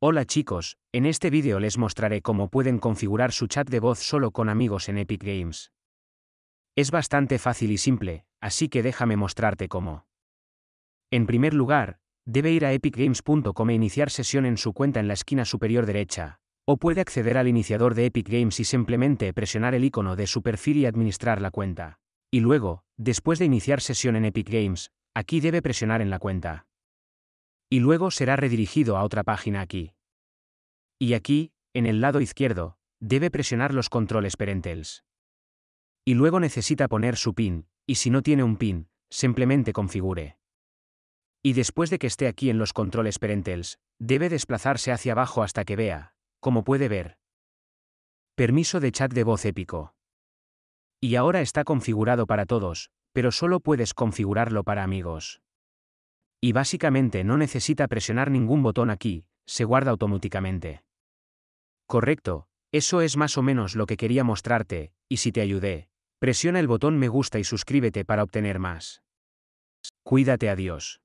Hola chicos, en este vídeo les mostraré cómo pueden configurar su chat de voz solo con amigos en Epic Games. Es bastante fácil y simple, así que déjame mostrarte cómo. En primer lugar, debe ir a epicgames.com e iniciar sesión en su cuenta en la esquina superior derecha, o puede acceder al iniciador de Epic Games y simplemente presionar el icono de su perfil y administrar la cuenta. Y luego, después de iniciar sesión en Epic Games, aquí debe presionar en la cuenta y luego será redirigido a otra página aquí. Y aquí, en el lado izquierdo, debe presionar los controles parentels. Y luego necesita poner su pin, y si no tiene un pin, simplemente configure. Y después de que esté aquí en los controles parentels, debe desplazarse hacia abajo hasta que vea, como puede ver. Permiso de chat de voz épico. Y ahora está configurado para todos, pero solo puedes configurarlo para amigos. Y básicamente no necesita presionar ningún botón aquí, se guarda automáticamente. Correcto, eso es más o menos lo que quería mostrarte, y si te ayudé, presiona el botón me gusta y suscríbete para obtener más. Cuídate, adiós.